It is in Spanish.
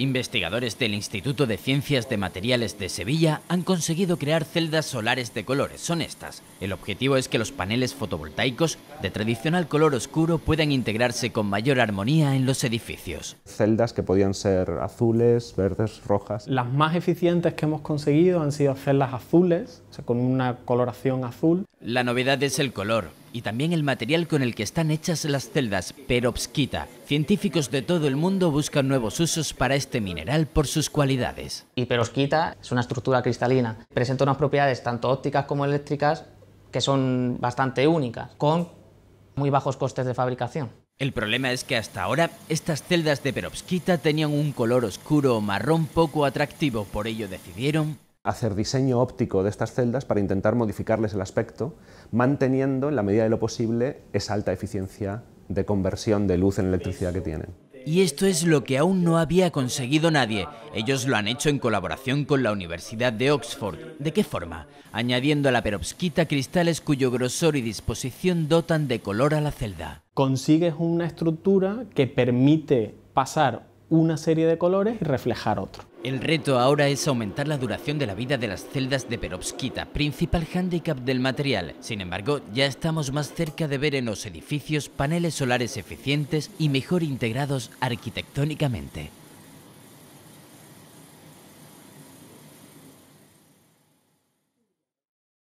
Investigadores del Instituto de Ciencias de Materiales de Sevilla han conseguido crear celdas solares de colores, son estas. El objetivo es que los paneles fotovoltaicos de tradicional color oscuro puedan integrarse con mayor armonía en los edificios. Celdas que podían ser azules, verdes, rojas. Las más eficientes que hemos conseguido han sido celdas azules, con una coloración azul. La novedad es el color, y también el material con el que están hechas las celdas, perovskita. Científicos de todo el mundo buscan nuevos usos para este mineral por sus cualidades. Y perovskita es una estructura cristalina, presenta unas propiedades tanto ópticas como eléctricas que son bastante únicas, con muy bajos costes de fabricación. El problema es que hasta ahora estas celdas de perovskita tenían un color oscuro o marrón poco atractivo, por ello decidieron hacer diseño óptico de estas celdas para intentar modificarles el aspecto, manteniendo en la medida de lo posible esa alta eficiencia de conversión de luz en electricidad que tienen. Y esto es lo que aún no había conseguido nadie. Ellos lo han hecho en colaboración con la Universidad de Oxford. ¿De qué forma? Añadiendo a la perovskita cristales cuyo grosor y disposición dotan de color a la celda. Consigues una estructura que permite pasar una serie de colores y reflejar otro. El reto ahora es aumentar la duración de la vida de las celdas de perovskita, principal hándicap del material. Sin embargo, ya estamos más cerca de ver en los edificios paneles solares eficientes y mejor integrados arquitectónicamente.